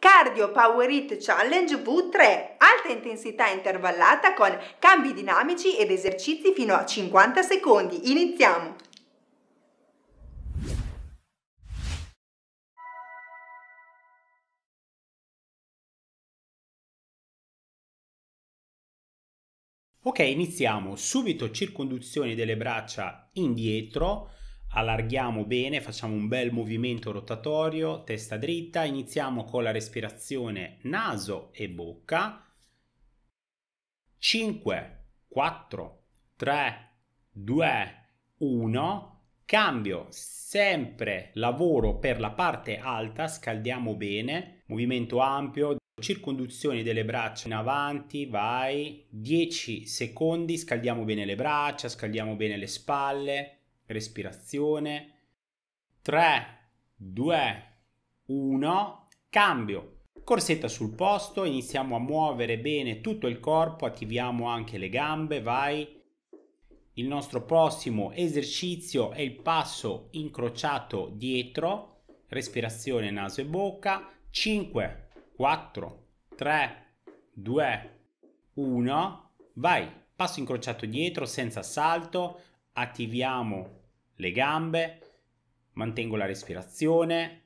Cardio Power It Challenge V3, alta intensità intervallata con cambi dinamici ed esercizi fino a 50 secondi. Iniziamo! Ok, iniziamo subito circonduzioni delle braccia indietro allarghiamo bene, facciamo un bel movimento rotatorio, testa dritta, iniziamo con la respirazione naso e bocca. 5, 4, 3, 2, 1, cambio, sempre lavoro per la parte alta, scaldiamo bene, movimento ampio, circonduzione delle braccia in avanti, vai, 10 secondi, scaldiamo bene le braccia, scaldiamo bene le spalle, respirazione. 3, 2, 1, cambio. Corsetta sul posto, iniziamo a muovere bene tutto il corpo, attiviamo anche le gambe, vai. Il nostro prossimo esercizio è il passo incrociato dietro, respirazione naso e bocca, 5, 4, 3, 2, 1, vai, passo incrociato dietro senza salto, attiviamo le gambe, mantengo la respirazione,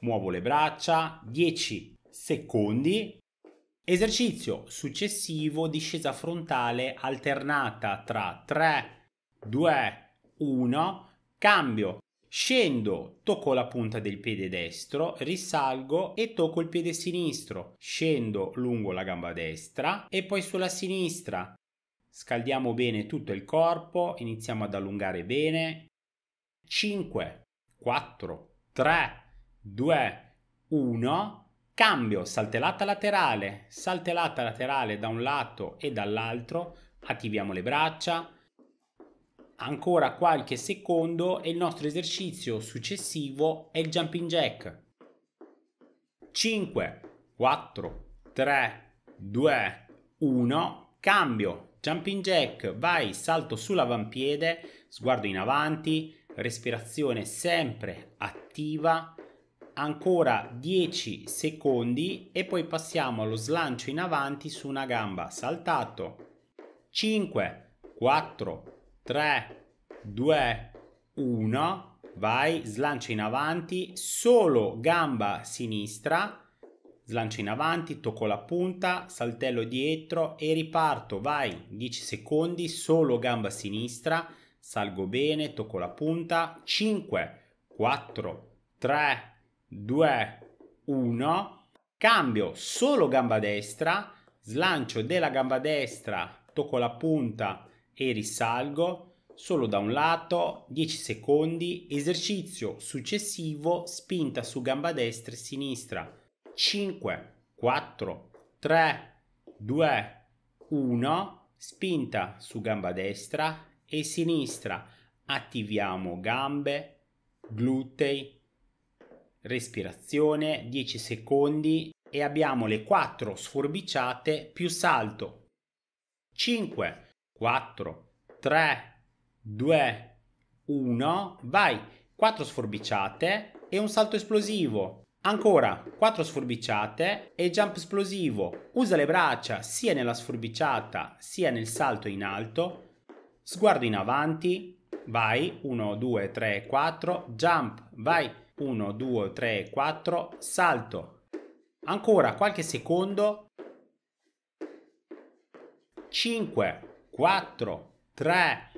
muovo le braccia, 10 secondi. Esercizio successivo, discesa frontale alternata tra 3, 2, 1, cambio, scendo, tocco la punta del piede destro, risalgo e tocco il piede sinistro, scendo lungo la gamba destra e poi sulla sinistra. Scaldiamo bene tutto il corpo, iniziamo ad allungare bene, 5, 4, 3, 2, 1. Cambio, saltellata laterale, saltellata laterale da un lato e dall'altro. Attiviamo le braccia. Ancora qualche secondo e il nostro esercizio successivo è il jumping jack. 5, 4, 3, 2, 1. Cambio, jumping jack, vai, salto sull'avampiede, sguardo in avanti, respirazione sempre attiva, ancora 10 secondi e poi passiamo allo slancio in avanti su una gamba, saltato, 5, 4, 3, 2, 1, vai, slancio in avanti, solo gamba sinistra, slancio in avanti, tocco la punta, saltello dietro e riparto, vai, 10 secondi, solo gamba sinistra, salgo bene, tocco la punta, 5, 4, 3, 2, 1, cambio solo gamba destra, slancio della gamba destra, tocco la punta e risalgo solo da un lato, 10 secondi, esercizio successivo, spinta su gamba destra e sinistra, 5, 4, 3, 2, 1, spinta su gamba destra e sinistra. Attiviamo gambe, glutei, respirazione, 10 secondi e abbiamo le 4 sforbiciate più salto. 5, 4, 3, 2, 1, vai! 4 sforbiciate e un salto esplosivo. Ancora 4 sforbiciate e jump esplosivo. Usa le braccia sia nella sforbiciata sia nel salto in alto Sguardo in avanti, vai, 1, 2, 3, 4, jump, vai, 1, 2, 3, 4, salto. Ancora qualche secondo. 5, 4, 3,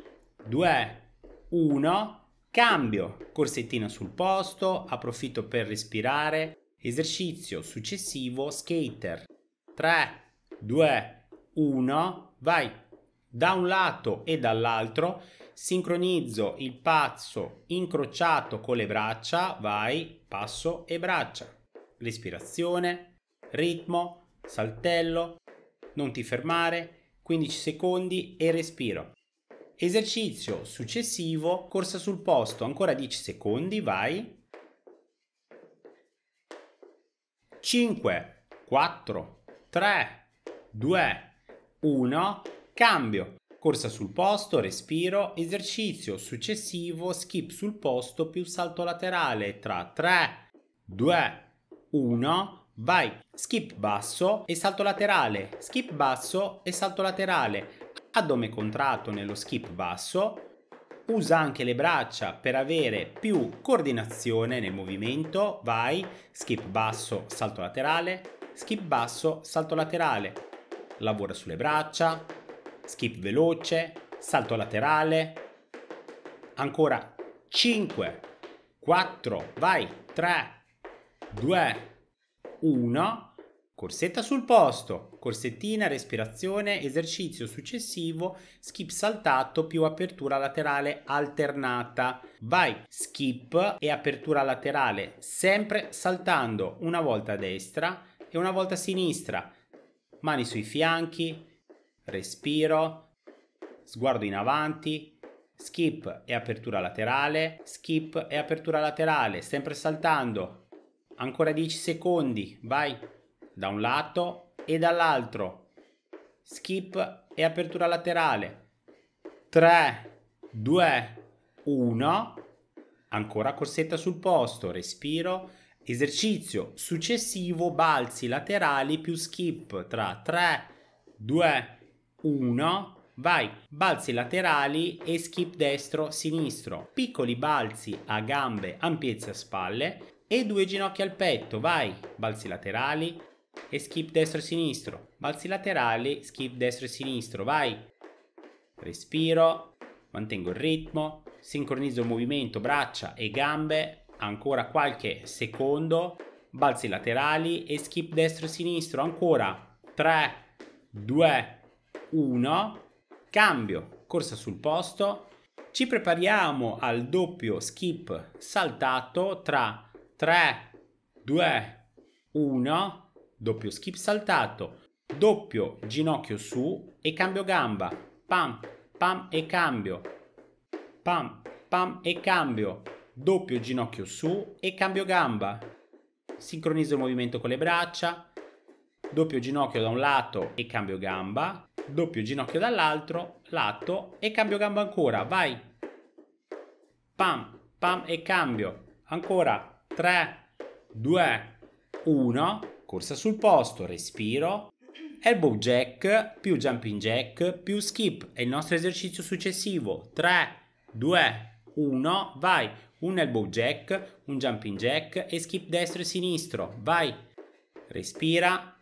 2, 1, cambio, corsettina sul posto, approfitto per respirare, esercizio successivo, skater, 3, 2, 1, vai, da un lato e dall'altro, sincronizzo il passo incrociato con le braccia, vai, passo e braccia, respirazione, ritmo, saltello, non ti fermare, 15 secondi e respiro. Esercizio successivo, corsa sul posto, ancora 10 secondi, vai. 5, 4, 3, 2, 1 Cambio. Corsa sul posto, respiro, esercizio successivo, skip sul posto più salto laterale tra 3, 2, 1, vai, skip basso e salto laterale, skip basso e salto laterale, addome contratto nello skip basso, usa anche le braccia per avere più coordinazione nel movimento, vai, skip basso, salto laterale, skip basso, salto laterale, lavora sulle braccia, skip veloce, salto laterale, ancora 5, 4, vai, 3, 2, 1, corsetta sul posto, corsettina, respirazione, esercizio successivo, skip saltato più apertura laterale alternata. Vai, skip e apertura laterale, sempre saltando una volta a destra e una volta a sinistra. Mani sui fianchi, respiro, sguardo in avanti, skip e apertura laterale, skip e apertura laterale, sempre saltando, ancora 10 secondi, vai, da un lato e dall'altro, skip e apertura laterale, 3, 2, 1, ancora corsetta sul posto, respiro, esercizio successivo, balzi laterali più skip tra 3, 2, 1, 1, vai, balzi laterali e skip destro, sinistro, piccoli balzi a gambe, ampiezza spalle e due ginocchia al petto, vai, balzi laterali e skip destro, sinistro, balzi laterali, skip destro e sinistro, vai, respiro, mantengo il ritmo, sincronizzo il movimento braccia e gambe, ancora qualche secondo, balzi laterali e skip destro e sinistro, ancora 3, 2, 1, cambio, corsa sul posto, ci prepariamo al doppio skip saltato tra 3, 2, 1, doppio skip saltato, doppio ginocchio su e cambio gamba, pam, pam e cambio, pam, pam e cambio, doppio ginocchio su e cambio gamba, sincronizzo il movimento con le braccia, doppio ginocchio da un lato e cambio gamba, doppio ginocchio dall'altro lato e cambio gamba ancora, vai, pam, pam e cambio, ancora 3, 2, 1, corsa sul posto, respiro, elbow jack più jumping jack più skip, è il nostro esercizio successivo, 3, 2, 1, vai, un elbow jack, un jumping jack e skip destro e sinistro, vai, respira,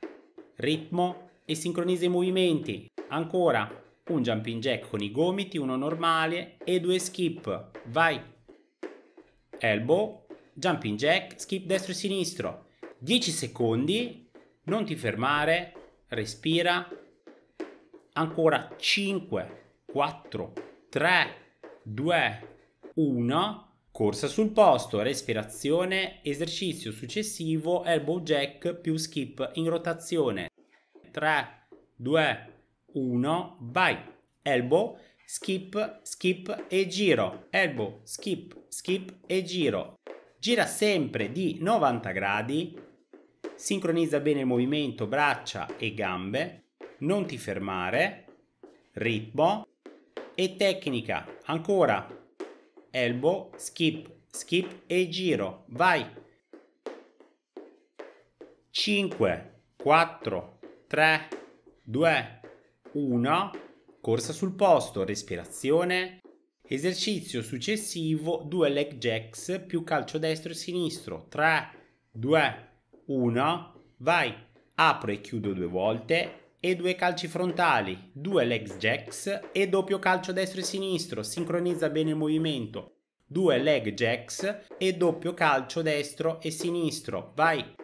ritmo e sincronizza i movimenti. Ancora un jumping jack con i gomiti, uno normale e due skip. Vai. Elbow, jumping jack, skip destro e sinistro. 10 secondi, non ti fermare, respira. Ancora 5, 4, 3, 2, 1. Corsa sul posto, respirazione, esercizio successivo, elbow jack più skip in rotazione. 3, 2, 1. 1, vai, elbow, skip, skip e giro, elbow, skip, skip e giro. Gira sempre di 90 gradi, sincronizza bene il movimento braccia e gambe, non ti fermare, ritmo e tecnica, ancora, elbow, skip, skip e giro, vai. 5, 4, 3, 2, 1. Corsa sul posto, respirazione. Esercizio successivo, 2 leg jacks più calcio destro e sinistro. 3, 2, 1. Vai, apro e chiudo due volte e due calci frontali, due leg jacks e doppio calcio destro e sinistro, sincronizza bene il movimento. Due leg jacks e doppio calcio destro e sinistro. Vai.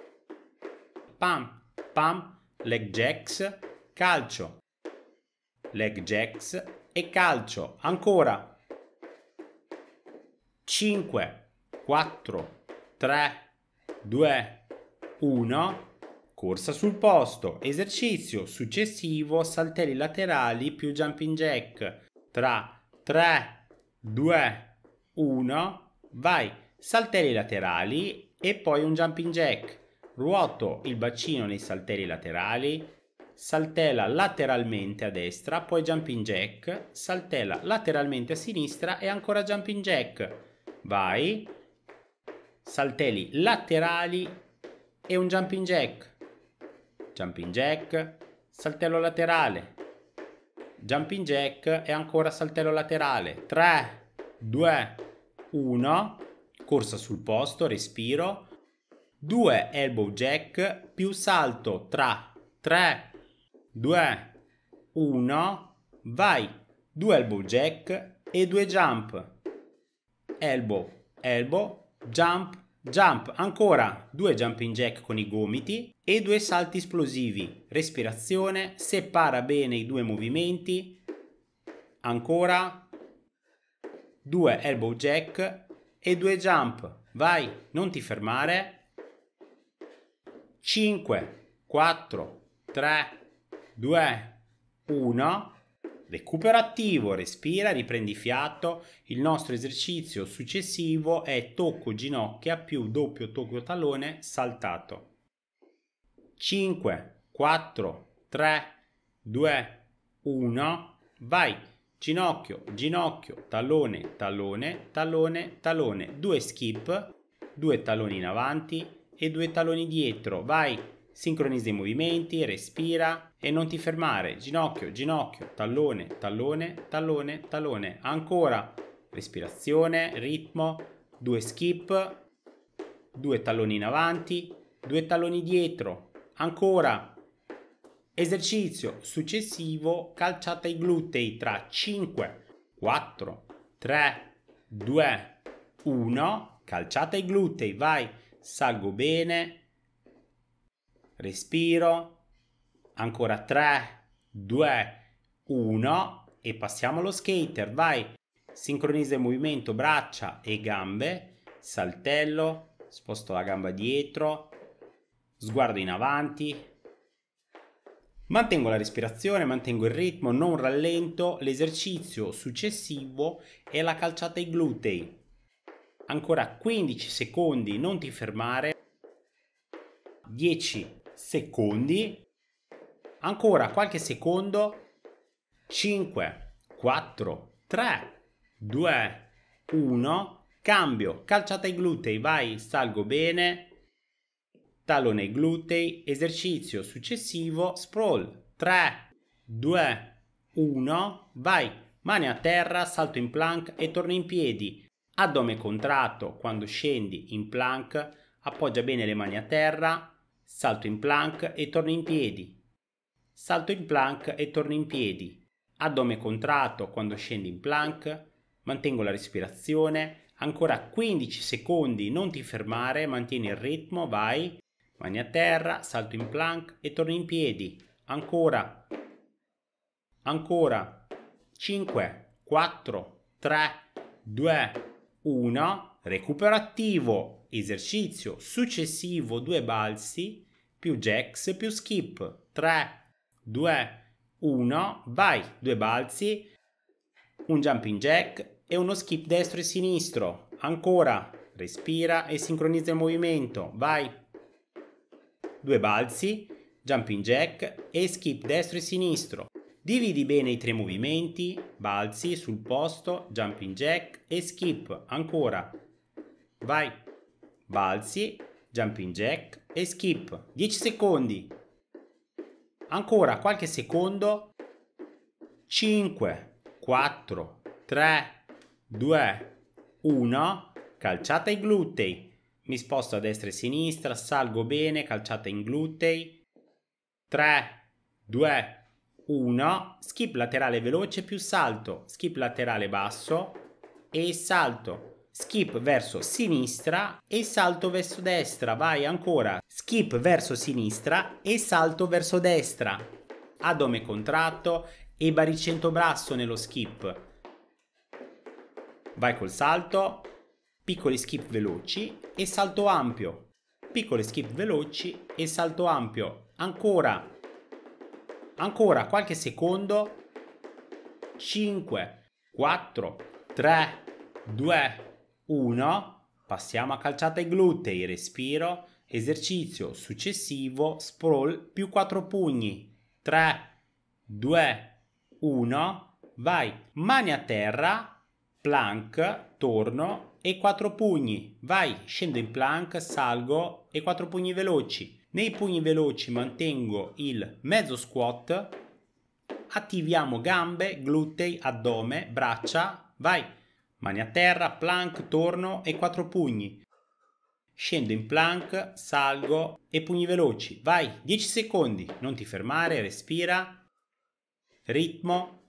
Pam pam leg jacks, calcio, leg jacks e calcio. Ancora. 5, 4, 3, 2, 1. Corsa sul posto. Esercizio successivo, saltelli laterali più jumping jack. Tra 3, 2, 1. Vai. Saltelli laterali e poi un jumping jack. Ruoto il bacino nei saltelli laterali saltella lateralmente a destra, poi jumping jack, saltella lateralmente a sinistra e ancora jumping jack. Vai, saltelli laterali e un jumping jack. Jumping jack, saltello laterale, jumping jack e ancora saltello laterale. 3, 2, 1, corsa sul posto, respiro. 2 elbow jack più salto tra 3, 2, 1, vai, 2 elbow jack e 2 jump, elbow, elbow, jump, jump, ancora due jumping jack con i gomiti e due salti esplosivi, respirazione, separa bene i due movimenti, ancora Due elbow jack e due jump, vai, non ti fermare, 5, 4, 3, 2, 1. Recupero attivo, respira, riprendi fiato. Il nostro esercizio successivo è tocco ginocchia più doppio tocco tallone saltato. 5, 4, 3, 2, 1. Vai. Ginocchio, ginocchio, tallone, tallone, tallone, tallone. Due skip, due talloni in avanti e due talloni dietro. Vai. Sincronizza i movimenti, respira e non ti fermare. Ginocchio, ginocchio, tallone, tallone, tallone, tallone. Ancora. Respirazione, ritmo, due skip, due talloni in avanti, due talloni dietro. Ancora. Esercizio successivo, calciata ai glutei tra 5, 4, 3, 2, 1. Calciata ai glutei, vai. Salgo bene, respiro, ancora 3, 2, 1 e passiamo allo skater, vai, sincronizza il movimento braccia e gambe, saltello, sposto la gamba dietro, sguardo in avanti, Mantengo la respirazione, mantengo il ritmo, non rallento, l'esercizio successivo è la calciata ai glutei. Ancora 15 secondi, non ti fermare. 10, secondi, ancora qualche secondo, 5, 4, 3, 2, 1, cambio, calciata ai glutei, vai, salgo bene, tallone ai glutei, esercizio successivo, sprawl, 3, 2, 1, vai, mani a terra, salto in plank e torno in piedi, addome contratto quando scendi in plank, appoggia bene le mani a terra, salto in plank e torno in piedi, salto in plank e torno in piedi, addome contratto quando scendi in plank, mantengo la respirazione, ancora 15 secondi, non ti fermare, mantieni il ritmo, vai, mani a terra, salto in plank e torno in piedi, ancora, ancora, 5, 4, 3, 2, 1, recupero attivo, esercizio successivo due balzi più jacks più skip 3 2 1 vai due balzi un jumping jack e uno skip destro e sinistro ancora respira e sincronizza il movimento vai due balzi jumping jack e skip destro e sinistro Dividi bene i tre movimenti, balzi sul posto, jumping jack e skip, ancora. Vai! balzi, jumping jack e skip. 10 secondi. Ancora qualche secondo. 5, 4, 3, 2, 1. Calciata ai glutei. Mi sposto a destra e a sinistra, salgo bene, calciata in glutei. 3, 2, 1. Skip laterale veloce più salto. Skip laterale basso e salto skip verso sinistra e salto verso destra, vai ancora, skip verso sinistra e salto verso destra, addome contratto e baricentro basso nello skip, vai col salto, piccoli skip veloci e salto ampio, piccoli skip veloci e salto ampio, ancora, ancora qualche secondo, 5, 4, 3, 2, 1. Passiamo a calciata ai glutei, respiro, esercizio successivo, sprawl più 4 pugni. 3, 2, 1, vai. Mani a terra, plank, torno e 4 pugni. Vai, scendo in plank, salgo e 4 pugni veloci. Nei pugni veloci mantengo il mezzo squat, attiviamo gambe, glutei, addome, braccia, vai. Mani a terra, plank, torno e quattro pugni. Scendo in plank, salgo e pugni veloci. Vai, 10 secondi, non ti fermare, respira. Ritmo.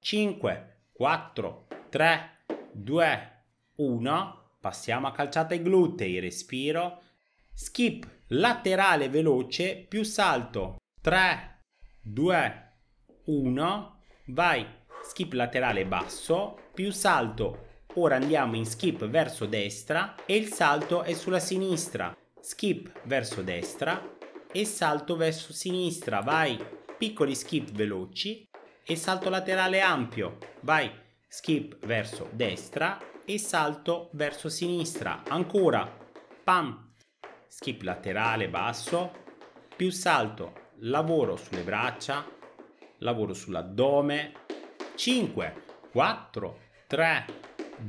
5, 4, 3, 2, 1. Passiamo a calciata ai glutei, respiro. Skip, laterale veloce più salto. 3, 2, 1. Vai, skip laterale basso, più salto, ora andiamo in skip verso destra e il salto è sulla sinistra, skip verso destra e salto verso sinistra, vai, piccoli skip veloci e salto laterale ampio, vai, skip verso destra e salto verso sinistra, ancora, pam, skip laterale basso, più salto, lavoro sulle braccia, lavoro sull'addome, 5, 4, 3,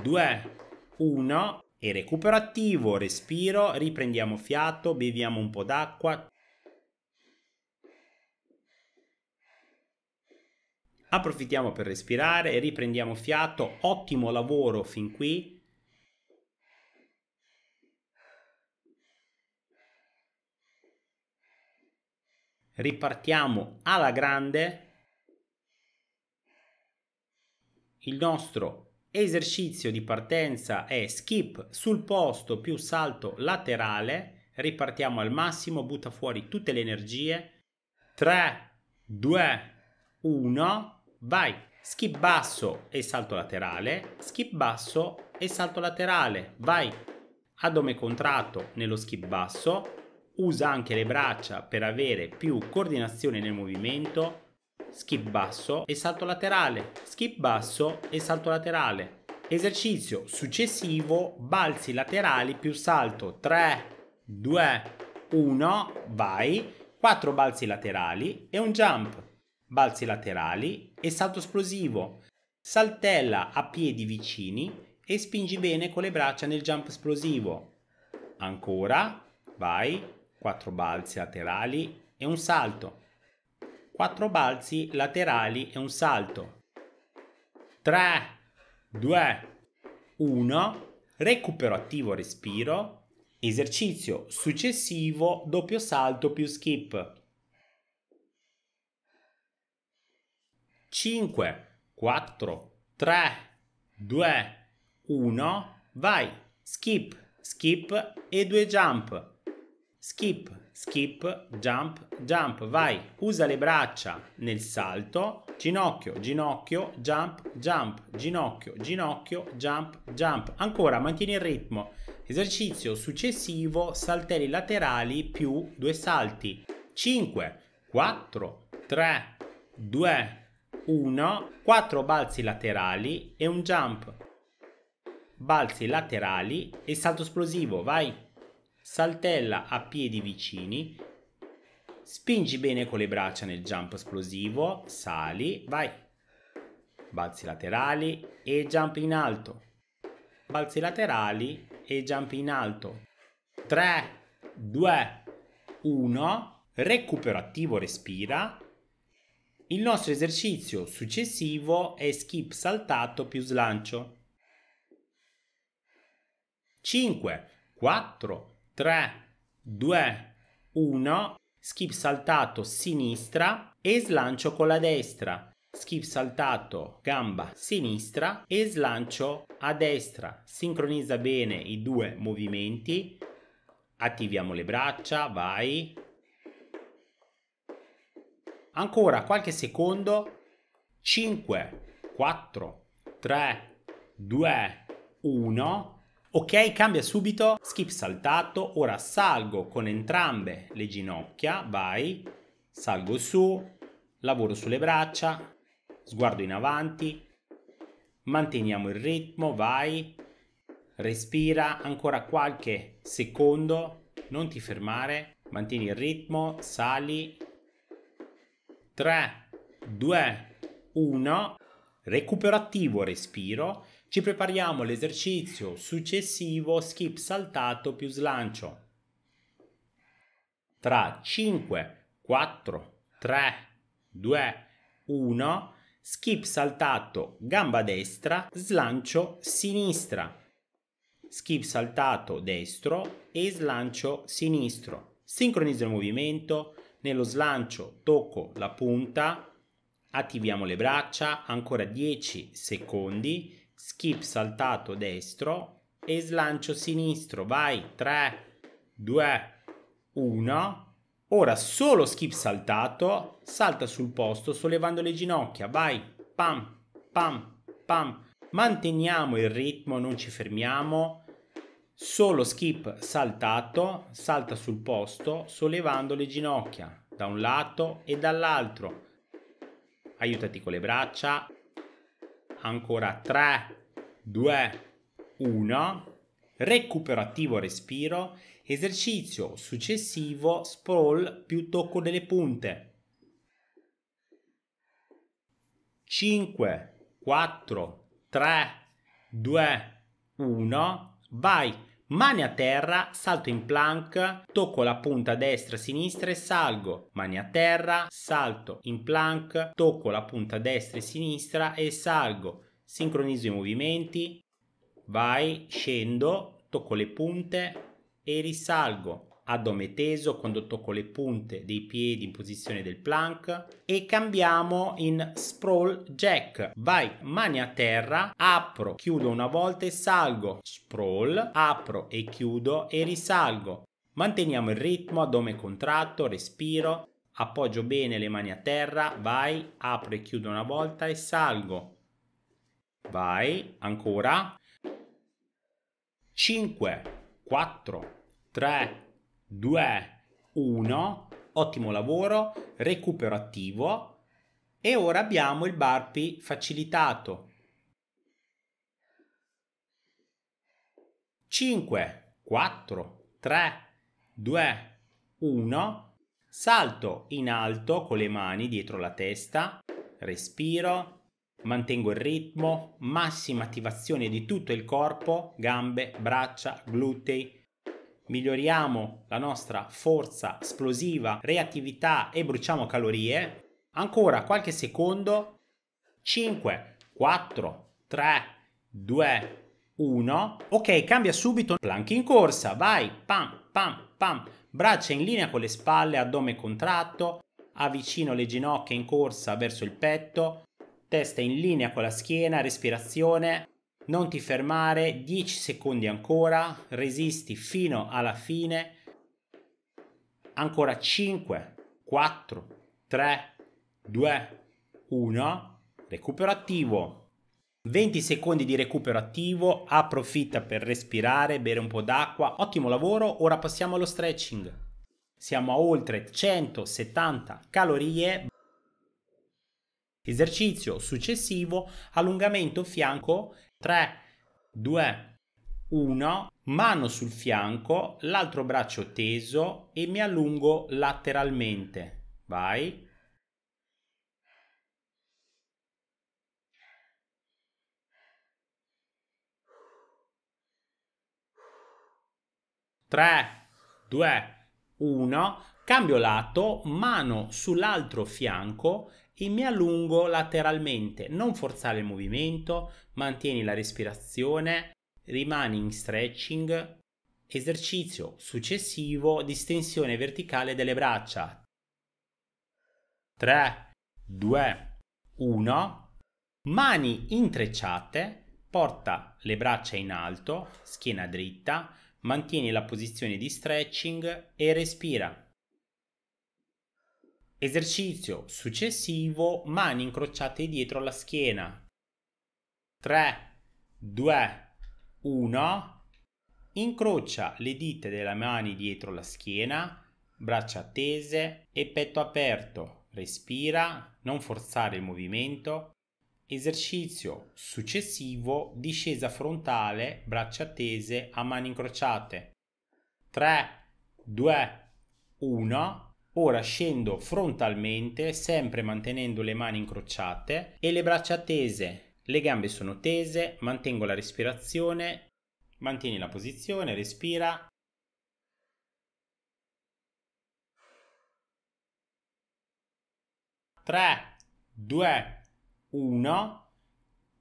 2, 1 e recupero attivo, respiro, riprendiamo fiato, beviamo un po' d'acqua. Approfittiamo per respirare, e riprendiamo fiato, ottimo lavoro fin qui. Ripartiamo alla grande il nostro esercizio di partenza è skip sul posto più salto laterale, ripartiamo al massimo, butta fuori tutte le energie, 3, 2, 1, vai, skip basso e salto laterale, skip basso e salto laterale, vai, addome contratto nello skip basso, usa anche le braccia per avere più coordinazione nel movimento, skip basso e salto laterale, skip basso e salto laterale. Esercizio successivo, balzi laterali più salto 3, 2, 1, vai, 4 balzi laterali e un jump, balzi laterali e salto esplosivo. Saltella a piedi vicini e spingi bene con le braccia nel jump esplosivo. Ancora, vai, 4 balzi laterali e un salto. 4 balzi laterali e un salto. 3, 2, 1, recupero attivo respiro, esercizio successivo doppio salto più skip. 5, 4, 3, 2, 1, vai, skip, skip e due jump, skip, skip, jump, jump, vai, usa le braccia nel salto, ginocchio, ginocchio, jump, jump, ginocchio, ginocchio, jump, jump, ancora mantieni il ritmo, esercizio successivo, saltelli laterali più due salti, 5, 4, 3, 2, 1, 4 balzi laterali e un jump, balzi laterali e salto esplosivo, vai! saltella a piedi vicini, spingi bene con le braccia nel jump esplosivo, sali, vai, balzi laterali e jump in alto, balzi laterali e jump in alto. 3, 2, 1, recupero attivo, respira. Il nostro esercizio successivo è skip saltato più slancio. 5, 4, 3, 2, 1, skip saltato sinistra e slancio con la destra, skip saltato gamba sinistra e slancio a destra. Sincronizza bene i due movimenti, attiviamo le braccia, vai. Ancora qualche secondo, 5, 4, 3, 2, 1 Ok, cambia subito, skip saltato, ora salgo con entrambe le ginocchia, vai, salgo su, lavoro sulle braccia, sguardo in avanti, manteniamo il ritmo, vai, respira ancora qualche secondo, non ti fermare, mantieni il ritmo, sali, 3, 2, 1, recupero attivo, respiro, ci prepariamo all'esercizio successivo skip saltato più slancio. Tra 5, 4, 3, 2, 1, skip saltato gamba destra, slancio sinistra, skip saltato destro e slancio sinistro. Sincronizzo il movimento, nello slancio tocco la punta, attiviamo le braccia, ancora 10 secondi skip saltato destro e slancio sinistro. Vai, 3, 2, 1. Ora solo skip saltato, salta sul posto sollevando le ginocchia. Vai, pam, pam, pam. Manteniamo il ritmo, non ci fermiamo. Solo skip saltato, salta sul posto sollevando le ginocchia da un lato e dall'altro. Aiutati con le braccia, ancora 3, 2, 1, recuperativo respiro, esercizio successivo sprawl più tocco delle punte. 5, 4, 3, 2, 1, vai! Mani a terra, salto in plank, tocco la punta destra, sinistra e salgo. Mani a terra, salto in plank, tocco la punta destra sinistra e salgo. Sincronizzo i movimenti, vai, scendo, tocco le punte e risalgo addome teso, quando tocco le punte dei piedi in posizione del plank e cambiamo in sprawl jack. Vai, mani a terra, apro, chiudo una volta e salgo, sprawl, apro e chiudo e risalgo. Manteniamo il ritmo, addome contratto, respiro, appoggio bene le mani a terra, vai, apro e chiudo una volta e salgo. Vai, ancora. 5, 4, 3, 2, 1, ottimo lavoro, recupero attivo e ora abbiamo il burpee facilitato. 5, 4, 3, 2, 1, salto in alto con le mani dietro la testa, respiro, mantengo il ritmo, massima attivazione di tutto il corpo, gambe, braccia, glutei, miglioriamo la nostra forza esplosiva, reattività e bruciamo calorie. Ancora qualche secondo. 5, 4, 3, 2, 1. Ok, cambia subito. Plank in corsa, vai, pam, pam, pam. Braccia in linea con le spalle, addome contratto. Avvicino le ginocchia in corsa verso il petto. Testa in linea con la schiena, respirazione non ti fermare, 10 secondi ancora, resisti fino alla fine, ancora 5, 4, 3, 2, 1, recupero attivo. 20 secondi di recupero attivo, approfitta per respirare, bere un po' d'acqua, ottimo lavoro, ora passiamo allo stretching. Siamo a oltre 170 calorie. Esercizio successivo, allungamento fianco 3, 2, 1, mano sul fianco, l'altro braccio teso e mi allungo lateralmente. Vai. Tre, due, uno, cambio lato, mano sull'altro fianco e mi allungo lateralmente. Non forzare il movimento, mantieni la respirazione, rimani in stretching. Esercizio successivo, distensione verticale delle braccia. 3, 2, 1. Mani intrecciate, porta le braccia in alto, schiena dritta, mantieni la posizione di stretching e respira. Esercizio successivo, mani incrociate dietro la schiena. 3, 2, 1. Incrocia le dita delle mani dietro la schiena, braccia tese e petto aperto. Respira, non forzare il movimento. Esercizio successivo, discesa frontale, braccia tese a mani incrociate. 3, 2, 1 Ora scendo frontalmente, sempre mantenendo le mani incrociate e le braccia tese. Le gambe sono tese, mantengo la respirazione, mantieni la posizione, respira. Tre, due, uno.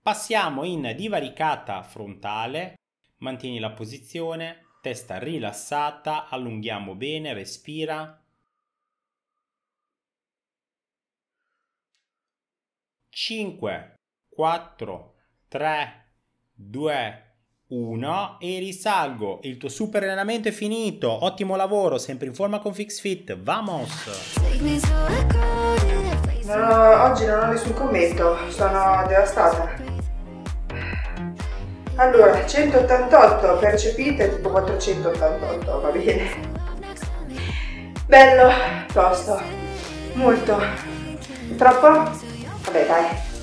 Passiamo in divaricata frontale, mantieni la posizione, testa rilassata, allunghiamo bene, respira. 5, 4, 3, 2, 1 e risalgo. Il tuo super allenamento è finito. Ottimo lavoro, sempre in forma con FixFit. Vamos! Non ho, oggi non ho nessun commento, sono devastata. Allora, 188 percepite tipo 488, va bene. Bello, tosto, molto, troppo? 拜拜。